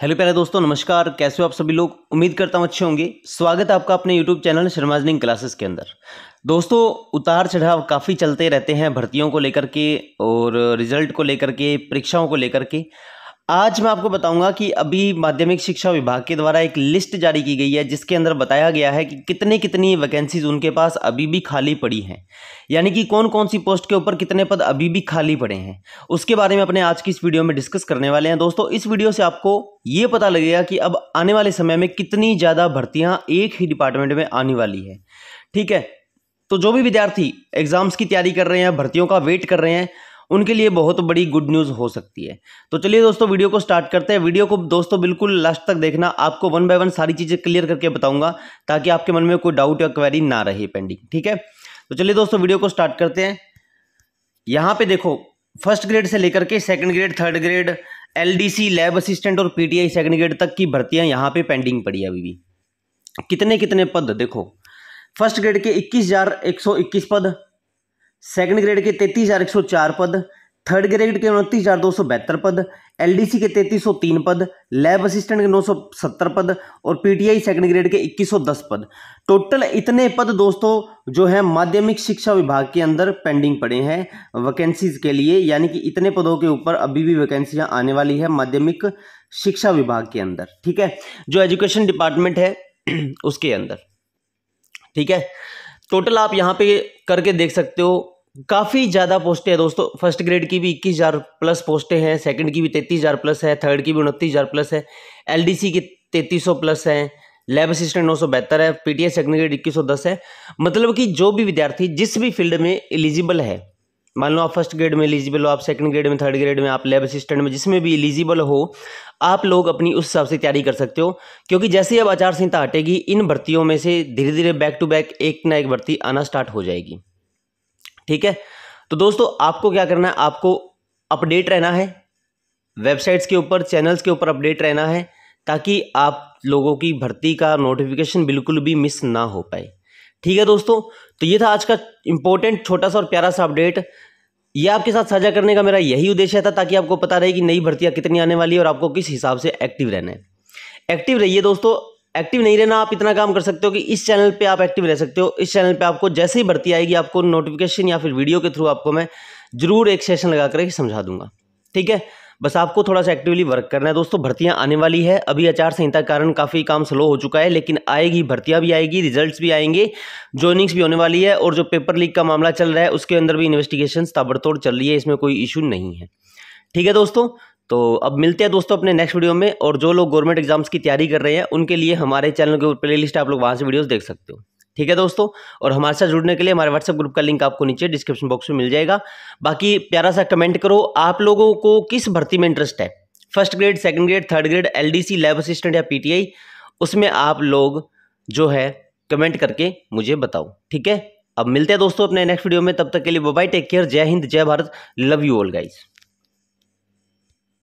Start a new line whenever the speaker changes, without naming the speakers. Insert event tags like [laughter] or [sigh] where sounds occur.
hello प्यारे दोस्तों नमस्कार कैसे हो आप सभी लोग उम्मीद करता हूँ अच्छे होंगे स्वागत है आपका अपने यूट्यूब चैनल शर्माजनिंग क्लासेस के अंदर दोस्तों उतार चढ़ाव काफ़ी चलते रहते हैं भर्तियों को लेकर के और रिजल्ट को लेकर के परीक्षाओं को लेकर के आज मैं आपको बताऊंगा कि अभी माध्यमिक शिक्षा विभाग के द्वारा एक लिस्ट जारी की गई है जिसके अंदर बताया गया है कि कितने कितनी वैकेंसीज उनके पास अभी भी खाली पड़ी हैं यानी कि कौन कौन सी पोस्ट के ऊपर कितने पद अभी भी खाली पड़े हैं उसके बारे में अपने आज की इस वीडियो में डिस्कस करने वाले हैं दोस्तों इस वीडियो से आपको ये पता लगेगा कि अब आने वाले समय में कितनी ज़्यादा भर्तियाँ एक ही डिपार्टमेंट में आने वाली है ठीक है तो जो भी विद्यार्थी एग्ज़ाम्स की तैयारी कर रहे हैं भर्तियों का वेट कर रहे हैं उनके लिए बहुत बड़ी गुड न्यूज़ हो सकती है तो चलिए दोस्तों वीडियो को स्टार्ट करते हैं वीडियो को दोस्तों बिल्कुल लास्ट तक देखना आपको वन बाय वन सारी चीज़ें क्लियर करके बताऊंगा ताकि आपके मन में कोई डाउट या क्वेरी ना रहे पेंडिंग ठीक है तो चलिए दोस्तों वीडियो को स्टार्ट करते हैं यहाँ पे देखो फर्स्ट ग्रेड से लेकर के second grade third grade L lab assistant और पीटीआई सेकंड ग्रेड तक की भर्तियां यहाँ पे पेंडिंग पड़ी है अभी भी कितने कितने पद देखो फर्स्ट ग्रेड के इक्कीस पद सेकंड ग्रेड के तैतीस हज़ार एक सौ चार पद थर्ड ग्रेड के उनतीस हज़ार दो सौ बहत्तर पद एलडीसी के तैतीस सौ तीन पद लैब असिस्टेंट के नौ सौ सत्तर पद और पीटीआई सेकंड ग्रेड के इक्कीस सौ दस पद टोटल इतने पद दोस्तों जो है माध्यमिक शिक्षा विभाग के अंदर पेंडिंग पड़े हैं वैकेंसीज के लिए यानी कि इतने पदों के ऊपर अभी भी वैकेंसियाँ आने वाली है माध्यमिक शिक्षा विभाग के अंदर ठीक है जो एजुकेशन डिपार्टमेंट है [clears throat] उसके अंदर ठीक है टोटल आप यहाँ पे करके देख सकते हो काफ़ी ज़्यादा पोस्टें हैं दोस्तों फर्स्ट ग्रेड की भी इक्कीस हज़ार प्लस पोस्टें हैं सेकंड की भी 33000 हज़ार प्लस है थर्ड की भी उनतीस हज़ार प्लस है एलडीसी की 3300 सौ प्लस है लैब असिस्टेंट नौ सौ बेहतर है पीटीएस सेकंड ग्रेड इक्कीस सौ दस है मतलब कि जो भी विद्यार्थी जिस भी फील्ड में एलिजिबल है मान लो आप फर्स्ट ग्रेड में एलिजिबल हो आप सेकंड ग्रेड में थर्ड ग्रेड में आप लैब असिस्टेंट में जिसमें भी एलिजिबल हो आप लोग अपनी उस हिसाब से तैयारी कर सकते हो क्योंकि जैसे ही अब आचार संहिता हटेगी इन भर्तियों में से धीरे धीरे बैक टू बैक एक ना एक भर्ती आना स्टार्ट हो जाएगी ठीक है तो दोस्तों आपको क्या करना है आपको अपडेट रहना है वेबसाइट्स के ऊपर चैनल्स के ऊपर अपडेट रहना है ताकि आप लोगों की भर्ती का नोटिफिकेशन बिल्कुल भी मिस ना हो पाए ठीक है दोस्तों तो ये था आज का इंपॉर्टेंट छोटा सा और प्यारा सा अपडेट ये आपके साथ साझा करने का मेरा यही उद्देश्य था ताकि आपको पता रहे कि नई भर्तियाँ कितनी आने वाली है और आपको किस हिसाब से एक्टिव रहना है एक्टिव रहिए दोस्तों एक्टिव नहीं रहना आप इतना काम कर सकते हो कि इस चैनल पे आप एक्टिव रह सकते हो इस चैनल पे आपको जैसे ही भर्ती आएगी आपको नोटिफिकेशन या फिर वीडियो के थ्रू आपको मैं ज़रूर एक सेशन लगा कर समझा दूंगा ठीक है बस आपको थोड़ा सा एक्टिवली वर्क करना है दोस्तों भर्तियां आने वाली है अभी आचार संहिता के कारण काफ़ी काम स्लो हो चुका है लेकिन आएगी भर्तियां भी आएगी रिजल्ट्स भी आएंगे ज्वाइनिंग्स भी होने वाली है और जो पेपर लीक का मामला चल रहा है उसके अंदर भी इन्वेस्टिगेशन ताबड़तोड़ चल रही है इसमें कोई इशू नहीं है ठीक है दोस्तों तो अब मिलते हैं दोस्तों अपने नेक्स्ट वीडियो में और जो लोग गवर्नमेंट एग्जाम्स की तैयारी कर रहे हैं उनके लिए हमारे चैनल के ऊपर प्ले लिस्ट आप लोग वहाँ से वीडियोज़ देख सकते हो ठीक है दोस्तों और हमारे साथ जुड़ने के लिए हमारे व्हाट्सएप ग्रुप का लिंक आपको नीचे डिस्क्रिप्शन बॉक्स में मिल जाएगा बाकी प्यारा सा कमेंट करो आप लोगों को किस भर्ती में इंटरेस्ट है first grade second grade third grade L lab assistant या पी उसमें आप लोग जो है कमेंट करके मुझे बताओ ठीक है अब मिलते हैं दोस्तों अपने नेक्स्ट वीडियो में तब तक के लिए बाय टेक केयर जय हिंद जय Bharat love you all guys